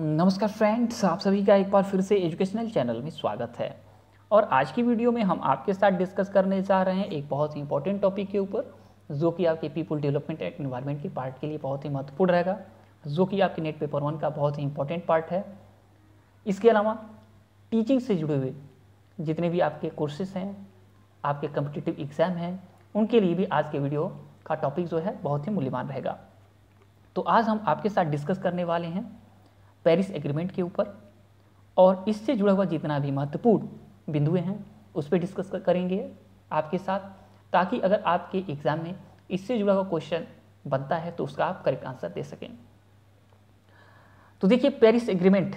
हम्म, नमस्कार फ्रेंड्स आप सभी का एक बार फिर से एजुकेशनल चैनल में स्वागत है और आज की वीडियो में हम आपके साथ डिस्कस करने जा रहे हैं एक बहुत ही इंपॉर्टेंट टॉपिक के ऊपर जो कि आपके पीपल डेवलपमेंट एंड इन्वायरमेंट के पार्ट के लिए बहुत ही महत्वपूर्ण रहेगा जो कि आपके नेट पेपर वन का बहुत ही इंपॉर्टेंट पार्ट है इसके अलावा टीचिंग से जुड़े हुए जितने भी आपके कोर्सेस हैं आपके कम्पिटिटिव एग्जाम हैं उनके लिए भी आज के वीडियो का टॉपिक जो है बहुत ही मूल्यवान रहेगा तो आज हम आपके साथ डिस्कस करने वाले हैं पेरिस एग्रीमेंट के ऊपर और इससे जुड़ा हुआ जितना भी महत्वपूर्ण बिंदुएँ हैं उस पर डिस्कस करेंगे आपके साथ ताकि अगर आपके एग्ज़ाम में इससे जुड़ा हुआ क्वेश्चन बनता है तो उसका आप करेक्ट आंसर दे सकें तो देखिए पेरिस एग्रीमेंट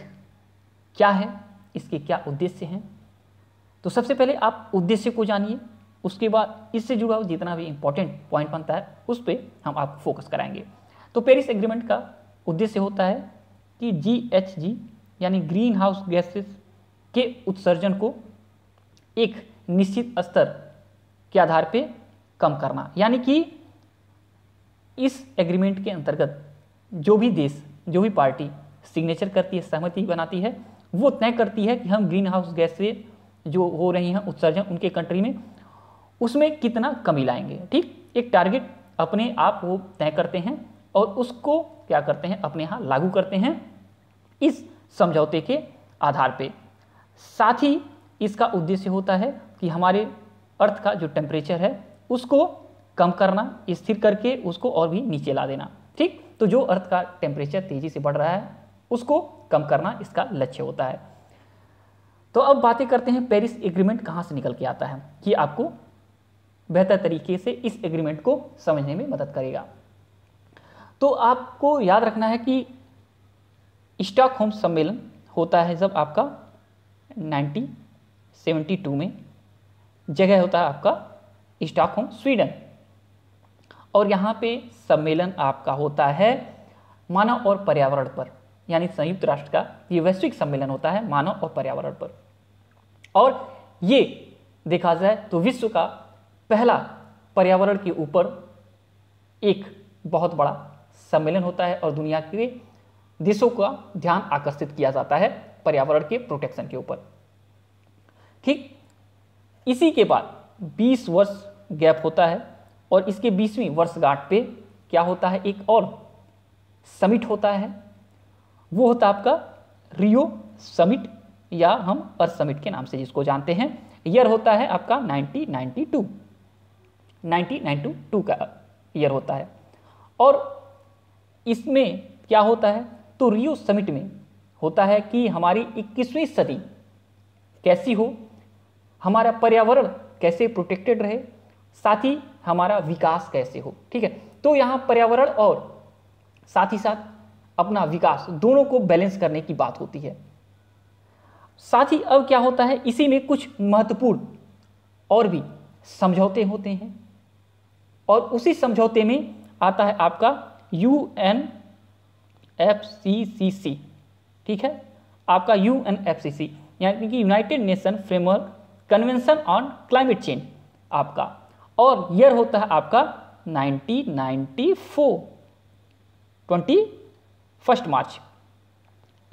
क्या है इसके क्या उद्देश्य हैं तो सबसे पहले आप उद्देश्य को जानिए उसके बाद इससे जुड़ा हुआ जितना भी इम्पोर्टेंट पॉइंट बनता है उस पर हम आपको फोकस कराएंगे तो पेरिस एग्रीमेंट का उद्देश्य होता है कि जी यानी ग्रीन हाउस गैसेस के उत्सर्जन को एक निश्चित स्तर के आधार पे कम करना यानी कि इस एग्रीमेंट के अंतर्गत जो भी देश जो भी पार्टी सिग्नेचर करती है सहमति बनाती है वो तय करती है कि हम ग्रीन हाउस से जो हो रही हैं उत्सर्जन उनके कंट्री में उसमें कितना कमी लाएंगे ठीक एक टारगेट अपने आप वो तय करते हैं और उसको क्या करते हैं अपने यहाँ लागू करते हैं इस समझौते के आधार पे साथ ही इसका उद्देश्य होता है कि हमारे अर्थ का जो टेम्परेचर है उसको कम करना स्थिर करके उसको और भी नीचे ला देना ठीक तो जो अर्थ का टेम्परेचर तेज़ी से बढ़ रहा है उसको कम करना इसका लक्ष्य होता है तो अब बातें करते हैं पेरिस एग्रीमेंट कहाँ से निकल के आता है कि आपको बेहतर तरीके से इस एग्रीमेंट को समझने में मदद करेगा तो आपको याद रखना है कि स्टॉकहोम सम्मेलन होता है जब आपका 1972 में जगह होता है आपका स्टॉकहोम स्वीडन और यहाँ पे सम्मेलन आपका होता है मानव और पर्यावरण पर यानी संयुक्त राष्ट्र का ये वैश्विक सम्मेलन होता है मानव और पर्यावरण पर और ये देखा जाए तो विश्व का पहला पर्यावरण के ऊपर एक बहुत बड़ा सम्मेलन होता है और दुनिया के देशों का ध्यान आकर्षित किया जाता है पर्यावरण के प्रोटेक्शन के ऊपर ठीक इसी के बाद 20 वर्ष गैप होता है और इसके बीसवीं वर्षगांठ पे क्या होता है एक और समिट होता है वो होता है आपका रियो समिट या हम अर्थ समिट के नाम से जिसको जानते हैं ईयर होता है आपका 1992 1992 का ईयर होता है और इसमें क्या होता है तो रियो समिट में होता है कि हमारी 21वीं सदी कैसी हो हमारा पर्यावरण कैसे प्रोटेक्टेड रहे साथ ही हमारा विकास कैसे हो ठीक है तो यहाँ पर्यावरण और साथ ही साथ अपना विकास दोनों को बैलेंस करने की बात होती है साथ ही अब क्या होता है इसी में कुछ महत्वपूर्ण और भी समझौते होते हैं और उसी समझौते में आता है आपका U N F C C C ठीक है आपका U N F C C यानी कि United Nation framework convention on climate change आपका और ईयर होता है आपका 1994 ट्वेंटी फर्स्ट मार्च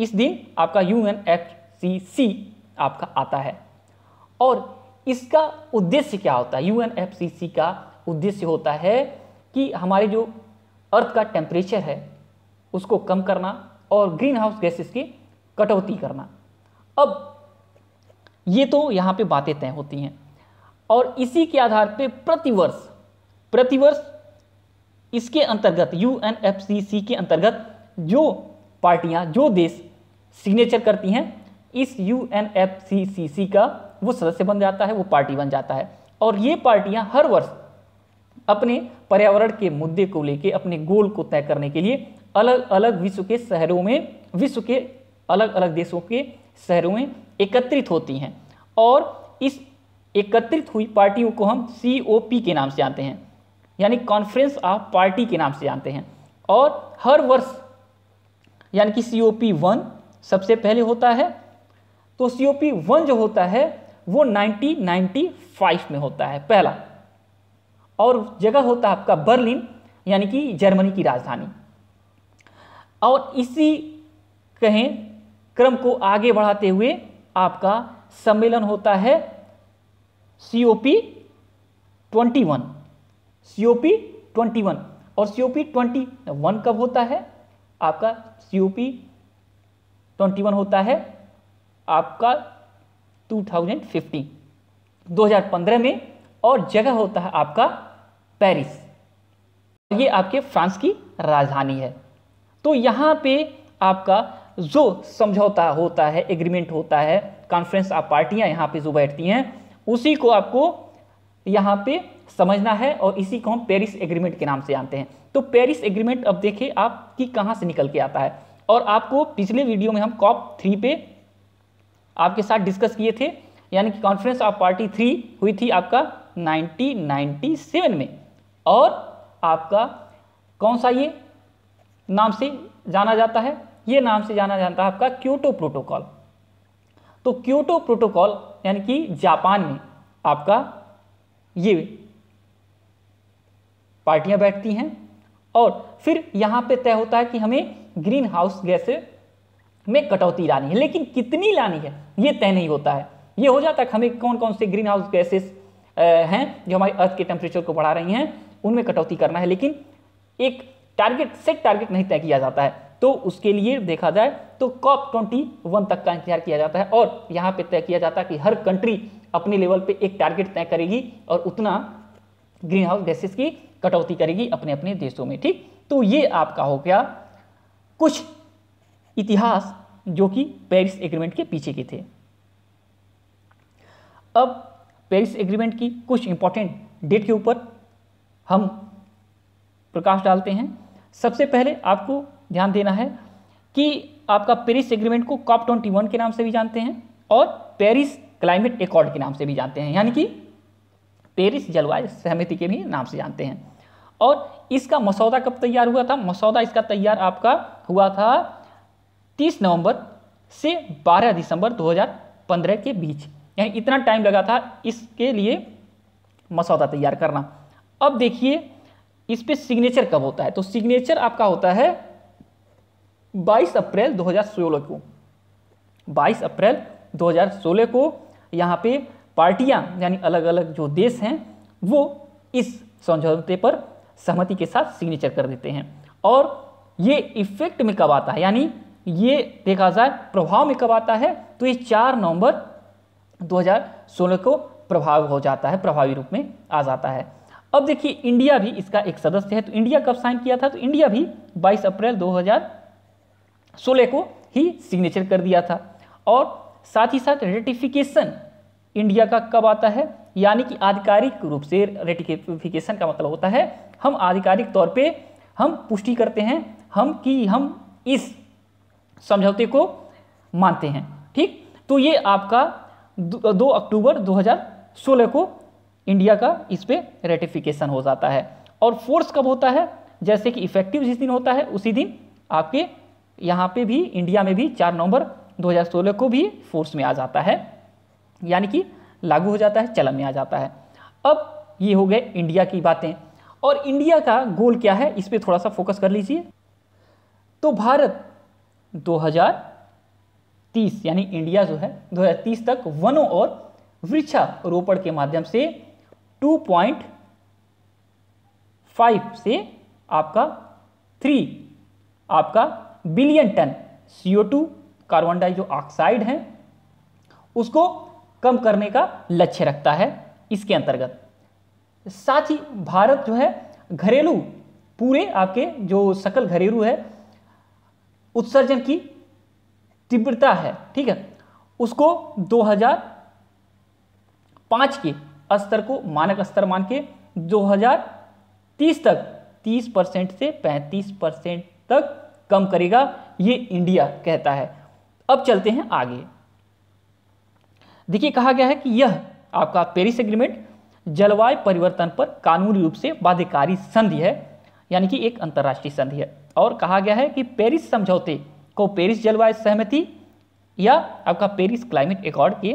इस दिन आपका U N F C C आपका आता है और इसका उद्देश्य क्या होता है U N F C C का उद्देश्य होता है कि हमारे जो अर्थ का टेम्परेचर है उसको कम करना और ग्रीन हाउस गैसेस की कटौती करना अब ये तो यहाँ पे बातें तय होती हैं और इसी के आधार पे प्रतिवर्ष प्रतिवर्ष इसके अंतर्गत यू के अंतर्गत जो पार्टियाँ जो देश सिग्नेचर करती हैं इस यू का वो सदस्य बन जाता है वो पार्टी बन जाता है और ये पार्टियाँ हर वर्ष अपने पर्यावरण के मुद्दे को लेके अपने गोल को तय करने के लिए अलग अलग विश्व के शहरों में विश्व के अलग अलग देशों के शहरों में एकत्रित होती हैं और इस एकत्रित हुई पार्टियों को हम सी ओ पी के नाम से जानते हैं यानी कॉन्फ्रेंस ऑफ पार्टी के नाम से जानते हैं और हर वर्ष यानी कि सी ओ पी वन सबसे पहले होता है तो सी ओ पी वन जो होता है वो 1995 में होता है पहला और जगह होता है आपका बर्लिन यानी कि जर्मनी की राजधानी और इसी कहें क्रम को आगे बढ़ाते हुए आपका सम्मेलन होता है C O P twenty one C O P twenty one और C O P twenty one कब होता है आपका C O P twenty one होता है आपका टू थाउजेंड फिफ्टीन दो हजार पंद्रह में और जगह होता है आपका पेरिस ये आपके फ्रांस की राजधानी है तो यहाँ पे आपका जो समझौता होता है एग्रीमेंट होता है कॉन्फ्रेंस ऑफ पार्टियाँ यहाँ पे जो बैठती हैं उसी को आपको यहाँ पे समझना है और इसी को हम पेरिस एग्रीमेंट के नाम से जानते हैं तो पेरिस एग्रीमेंट अब देखिए कि कहाँ से निकल के आता है और आपको पिछले वीडियो में हम कॉप थ्री पे आपके साथ डिस्कस किए थे यानी कि कॉन्फ्रेंस ऑफ पार्टी थ्री हुई थी आपका 1997 में और आपका कौन सा ये नाम से जाना जाता है ये नाम से जाना जाता है आपका क्यूटो प्रोटोकॉल तो क्यूटो प्रोटोकॉल यानी कि जापान में आपका ये पार्टियां बैठती हैं और फिर यहाँ पे तय होता है कि हमें ग्रीन हाउस गैस में कटौती लानी है लेकिन कितनी लानी है ये तय नहीं होता है ये हो जाता है हमें कौन कौन से ग्रीन हाउस गैसेस हैं जो हमारे अर्थ के टेम्परेचर को बढ़ा रही हैं उनमें कटौती करना है लेकिन एक टारगेट सेट टारगेट नहीं तय किया जाता है तो उसके लिए देखा जाए तो कॉप ट्वेंटी वन तक का इंतजार किया जाता है और यहाँ पे तय किया जाता है कि हर कंट्री अपने लेवल पे एक टारगेट तय करेगी और उतना ग्रीन हाउस गैसेस की कटौती करेगी अपने अपने देशों में ठीक तो ये आपका हो गया कुछ इतिहास जो कि पेरिस एग्रीमेंट के पीछे के थे अब पेरिस एग्रीमेंट की कुछ इंपॉर्टेंट डेट के ऊपर हम प्रकाश डालते हैं सबसे पहले आपको ध्यान देना है कि आपका पेरिस एग्रीमेंट को कॉप ट्वेंटी वन के नाम से भी जानते हैं और पेरिस क्लाइमेट एकॉर्ड के नाम से भी जानते हैं यानी कि पेरिस जलवायु सहमति के भी नाम से जानते हैं और इसका मसौदा कब तैयार हुआ था मसौदा इसका तैयार आपका हुआ था 30 नवंबर से 12 दिसंबर 2015 के बीच यानी इतना टाइम लगा था इसके लिए मसौदा तैयार करना अब देखिए इस पर सिग्नेचर कब होता है तो सिग्नेचर आपका होता है 22 अप्रैल 2016 को 22 अप्रैल 2016 को यहाँ पे पार्टियाँ यानी अलग अलग जो देश हैं वो इस समझौते पर सहमति के साथ सिग्नेचर कर देते हैं और ये इफेक्ट में कब आता है यानी ये देखा जाए प्रभाव में कब आता है तो ये चार नवंबर 2016 को प्रभाव हो जाता है प्रभावी रूप में आ जाता है अब देखिए इंडिया भी इसका एक सदस्य है तो इंडिया कब साइन किया था तो इंडिया भी 22 अप्रैल 2016 को ही सिग्नेचर कर दिया था और साथ ही साथ रेटिफिकेशन इंडिया का कब आता है यानी कि आधिकारिक रूप से रेटिफिकेशन का मतलब होता है हम आधिकारिक तौर पे हम पुष्टि करते हैं हम कि हम इस समझौते को मानते हैं ठीक तो ये आपका दो अक्टूबर दो को इंडिया का इस पर रेटिफिकेशन हो जाता है और फोर्स कब होता है जैसे कि इफेक्टिव जिस दिन होता है उसी दिन आपके यहाँ पे भी इंडिया में भी चार नवंबर 2016 को भी फोर्स में आ जाता है यानी कि लागू हो जाता है चलन में आ जाता है अब ये हो गए इंडिया की बातें और इंडिया का गोल क्या है इस पर थोड़ा सा फोकस कर लीजिए तो भारत 2030 यानी इंडिया जो है 2030 तक वनों और वृक्षारोपण के माध्यम से टू पॉइंट फाइव से आपका थ्री आपका billion ton CO two carbon जो ऑक्साइड है उसको कम करने का लक्ष्य रखता है इसके अंतर्गत साथ ही भारत जो है घरेलू पूरे आपके जो सकल घरेलू है उत्सर्जन की तीव्रता है ठीक है उसको 2005 के स्तर को मानक स्तर मान के 2030 तक 30 परसेंट से 35 परसेंट तक कम करेगा ये इंडिया कहता है अब चलते हैं आगे देखिए कहा गया है कि यह आपका पेरिस एग्रीमेंट जलवायु परिवर्तन पर कानूनी रूप से बाध्यकारी संधि है यानी कि एक अंतर्राष्ट्रीय संधि है और कहा गया है कि पेरिस समझौते को पेरिस जलवायु सहमति या आपका पेरिस क्लाइमेट अकॉर्ड के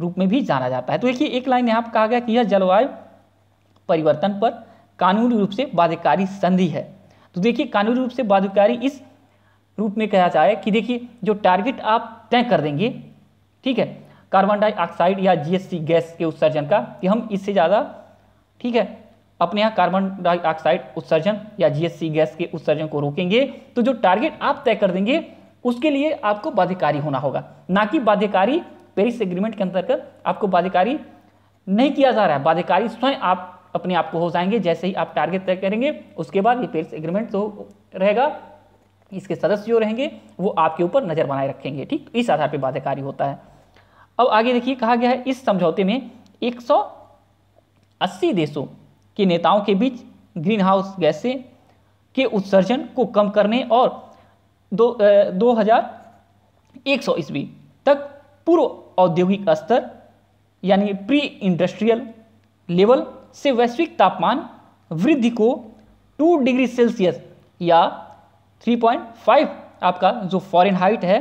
रूप में भी जाना जाता है तो देखिए एक लाइन यहाँ पर कहा गया कि यह जलवायु परिवर्तन पर कानूनी रूप से बाध्यकारी संधि है तो देखिए कानूनी रूप से बाध्यकारी इस रूप में कहा जाए कि देखिए जो टारगेट आप तय कर देंगे ठीक है कार्बन डाइऑक्साइड या जीएससी गैस के उत्सर्जन का कि हम इससे ज़्यादा ठीक है अपने यहाँ कार्बन डाइऑक्साइड उत्सर्जन या जीएससी गैस के उत्सर्जन को रोकेंगे तो जो टारगेट आप तय कर देंगे उसके लिए आपको बाध्यकारी होना होगा ना कि बाध्यकारी पेरिस एग्रीमेंट के अंतर्गत आपको बाध्यकारी नहीं किया जा रहा है बाध्यकारी स्वयं आप अपने आप को हो जाएंगे जैसे ही आप टारगेट तय करेंगे उसके बाद ये पेरिस एग्रीमेंट तो रहेगा इसके सदस्य जो रहेंगे वो आपके ऊपर नज़र बनाए रखेंगे ठीक इस आधार पर बाध्यकारी होता है अब आगे देखिए कहा गया है इस समझौते में 180 देशों के नेताओं के बीच ग्रीन हाउस गैसें के उत्सर्जन को कम करने और दो दो हज़ार एक सौ ईस्वी तक पूर्व औद्योगिक स्तर यानी प्री इंडस्ट्रियल लेवल से वैश्विक तापमान वृद्धि को 2 डिग्री सेल्सियस या 3.5 आपका जो फॉरेन हाइट है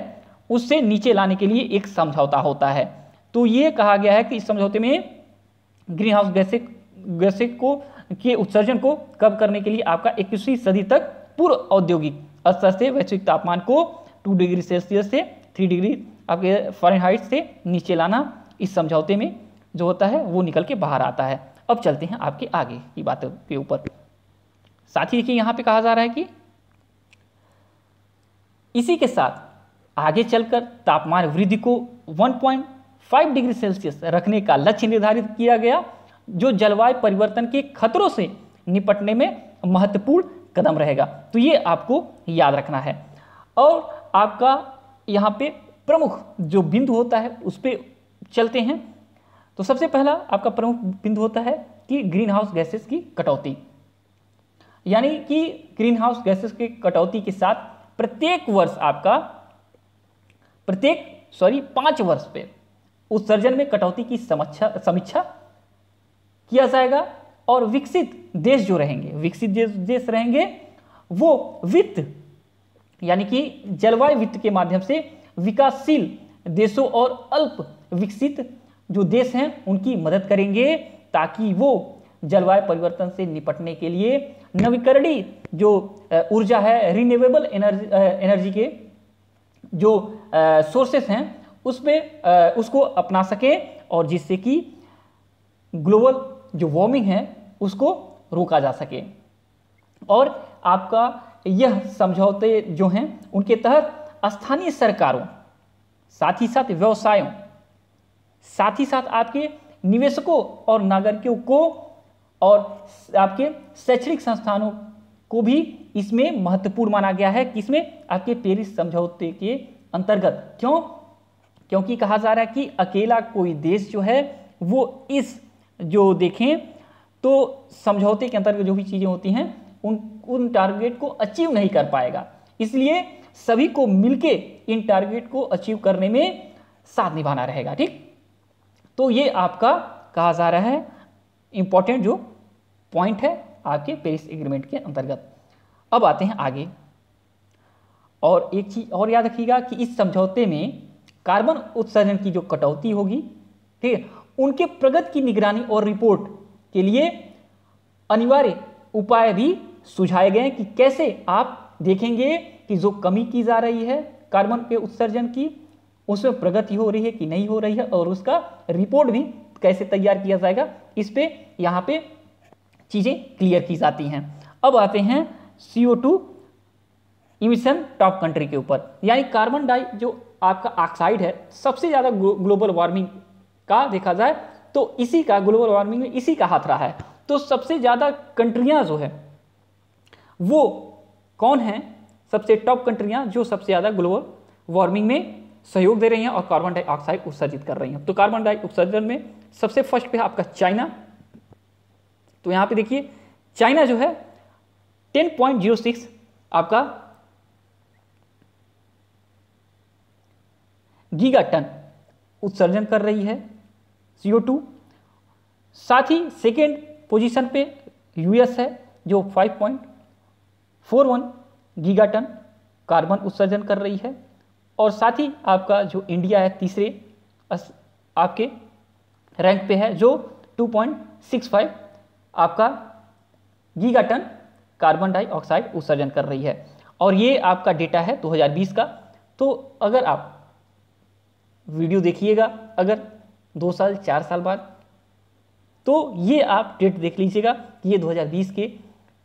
उससे नीचे लाने के लिए एक समझौता होता है तो ये कहा गया है कि इस समझौते में ग्रीन हाउस गैसे गैसे को के उत्सर्जन को कम करने के लिए आपका इक्कीसवीं सदी तक पूर्व औद्योगिक स्तर से वैश्विक तापमान को 2 डिग्री सेल्सियस से 3 डिग्री आपके हाइट से नीचे लाना इस समझौते में जो होता है वो निकल के बाहर आता है अब चलते हैं आपके आगे की बातों के ऊपर साथ ही देखिए यहाँ पे कहा जा रहा है कि इसी के साथ आगे चलकर तापमान वृद्धि को 1.5 डिग्री सेल्सियस रखने का लक्ष्य निर्धारित किया गया जो जलवायु परिवर्तन के खतरों से निपटने में महत्वपूर्ण कदम रहेगा तो ये आपको याद रखना है और आपका यहाँ पे प्रमुख जो बिंदु होता है उस पर चलते हैं तो सबसे पहला आपका प्रमुख बिंदु होता है कि ग्रीन हाउस गैसेस की कटौती यानी कि ग्रीन हाउस गैसेस की कटौती के साथ प्रत्येक वर्ष आपका प्रत्येक सॉरी पांच वर्ष पे उत्सर्जन में कटौती की समीक्षा समीक्षा किया जाएगा और विकसित देश जो रहेंगे विकसित देश, देश रहेंगे वो वित्त यानी कि जलवायु वित्त के माध्यम से विकासशील देशों और अल्प विकसित जो देश हैं उनकी मदद करेंगे ताकि वो जलवायु परिवर्तन से निपटने के लिए नवीकरणीय जो ऊर्जा है रिन्यूएबल एनर्जी एनर्जी के जो सोर्सेस हैं उसमें उसको अपना सके और जिससे कि ग्लोबल जो वार्मिंग है उसको रोका जा सके और आपका यह समझौते जो हैं उनके तहत स्थानीय सरकारों साथ ही साथ व्यवसायों साथ ही साथ आपके निवेशकों और नागरिकों को और आपके शैक्षणिक संस्थानों को भी इसमें महत्वपूर्ण माना गया है किसमें आपके पेरिस समझौते के अंतर्गत क्यों क्योंकि कहा जा रहा है कि अकेला कोई देश जो है वो इस जो देखें तो समझौते के अंतर्गत जो भी चीज़ें होती हैं उन उन टारगेट को अचीव नहीं कर पाएगा इसलिए सभी को मिलके इन टारगेट को अचीव करने में साथ निभाना रहेगा ठीक तो ये आपका कहा जा रहा है इंपॉर्टेंट जो पॉइंट है आपके पेरिस एग्रीमेंट के अंतर्गत अब आते हैं आगे और एक चीज़ और याद रखिएगा कि इस समझौते में कार्बन उत्सर्जन की जो कटौती होगी ठीक है उनके प्रगति की निगरानी और रिपोर्ट के लिए अनिवार्य उपाय भी सुझाए गए कि कैसे आप देखेंगे कि जो कमी की जा रही है कार्बन के उत्सर्जन की उसमें प्रगति हो रही है कि नहीं हो रही है और उसका रिपोर्ट भी कैसे तैयार किया जाएगा इस पर यहाँ पे चीज़ें क्लियर की जाती हैं अब आते हैं C two emission top country के ऊपर यानी कार्बन डाई जो आपका ऑक्साइड है सबसे ज़्यादा ग्लोबल वार्मिंग का देखा जाए तो इसी का ग्लोबल वार्मिंग में इसी का हाथ रहा है तो सबसे ज़्यादा कंट्रिया जो है वो कौन हैं सबसे टॉप कंट्रियाँ जो सबसे ज़्यादा ग्लोबल वार्मिंग में सहयोग दे रही हैं और कार्बन डाइऑक्साइड उत्सर्जित कर रही हैं तो कार्बन डाइऑक्साइड उत्सर्जन में सबसे फर्स्ट पे है आपका चाइना तो यहाँ पे देखिए चाइना जो है 10.06 आपका गीगा टन उत्सर्जन कर रही है CO2 साथ ही सेकेंड पोजीशन पे यूएस है जो फोर वन गीगाटन कार्बन उत्सर्जन कर रही है और साथ ही आपका जो इंडिया है तीसरे आपके रैंक पे है जो 2.65 आपका गीगाटन कार्बन डाइऑक्साइड उत्सर्जन कर रही है और ये आपका डेटा है 2020 का तो अगर आप वीडियो देखिएगा अगर दो साल चार साल बाद तो ये आप डेट देख लीजिएगा कि ये 2020 के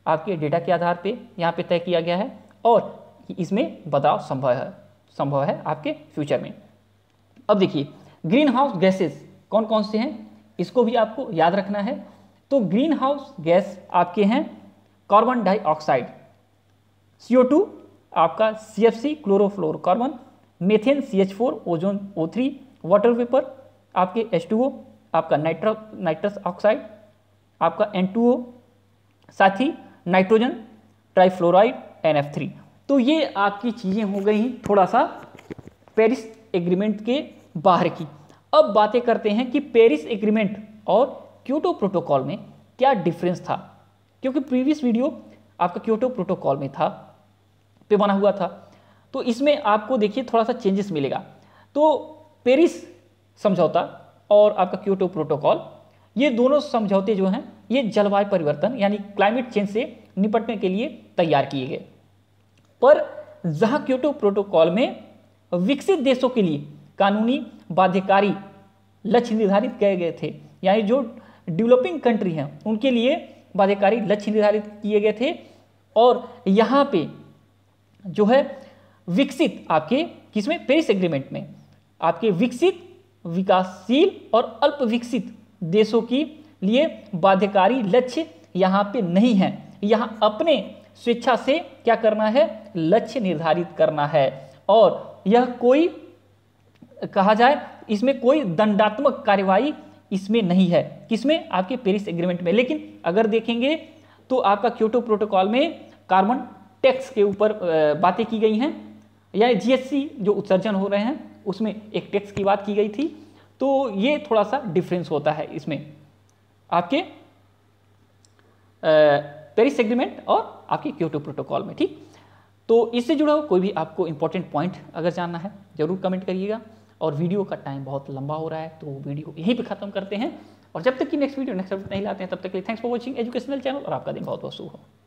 आपके डेटा के आधार पे यहाँ पे तय किया गया है और इसमें बदलाव संभव है संभव है आपके फ्यूचर में अब देखिए ग्रीन हाउस गैसेस कौन कौन से हैं इसको भी आपको याद रखना है तो ग्रीन हाउस गैस आपके हैं कार्बन डाइऑक्साइड CO2 आपका C C F chlorofluorocarbon methane C H four ozone O three water vapour आपके एच टू ओ आपका नाइट्रो नाइट्रस ऑक्साइड आपका एन टू ओ साथ ही nitrogen trifluoride N F three तो ये आपकी चीज़ें हो गई थोड़ा सा पेरिस एग्रीमेंट के बाहर की अब बातें करते हैं कि पेरिस एग्रीमेंट और क्योटो प्रोटोकॉल में क्या डिफरेंस था क्योंकि प्रीवियस वीडियो आपका क्योटो प्रोटोकॉल में था पे बना हुआ था तो इसमें आपको देखिए थोड़ा सा चेंजेस मिलेगा तो पेरिस समझौता और आपका क्योटो प्रोटोकॉल ये दोनों समझौते जो हैं ये जलवायु परिवर्तन यानी क्लाइमेट चेंज से निपटने के लिए तैयार किए गए पर जहां क्योटो प्रोटोकॉल में विकसित देशों के लिए कानूनी बाध्यकारी लक्ष्य निर्धारित किए गए थे यानी जो डेवलपिंग कंट्री हैं उनके लिए बाध्यकारी लक्ष्य निर्धारित किए गए थे और यहाँ पे जो है विकसित आपके किसमें पेरिस एग्रीमेंट में आपके विकसित विकासशील और अल्प विकसित देशों के लिए बाध्यकारी लक्ष्य यहाँ पे नहीं है यहाँ अपने स्वेच्छा से क्या करना है लक्ष्य निर्धारित करना है और यह कोई कहा जाए इसमें कोई दंडात्मक कार्यवाही इसमें नहीं है किसमें आपके पेरिस एग्रीमेंट में लेकिन अगर देखेंगे तो आपका क्योटो प्रोटोकॉल में कार्बन टैक्स के ऊपर बातें की गई हैं यानी जीएससी जो उत्सर्जन हो रहे हैं उसमें एक टैक्स की बात की गई थी तो ये थोड़ा सा डिफरेंस होता है इसमें आपके आ, पेरिस एग्रीमेंट और आपके क्यूटो प्रोटोकॉल में ठीक तो इससे जुड़ा हुआ कोई भी आपको इंपॉर्टेंट पॉइंट अगर जानना है ज़रूर कमेंट करिएगा और वीडियो का टाइम बहुत लंबा हो रहा है तो वीडियो यहीं पर खत्म करते हैं और जब तक कि नेक्स्ट वीडियो नेक्स्ट नहीं लाते हैं तब तक के लिए thanks for watching educational channel और आपका दिन बहुत बहुत शुभ हो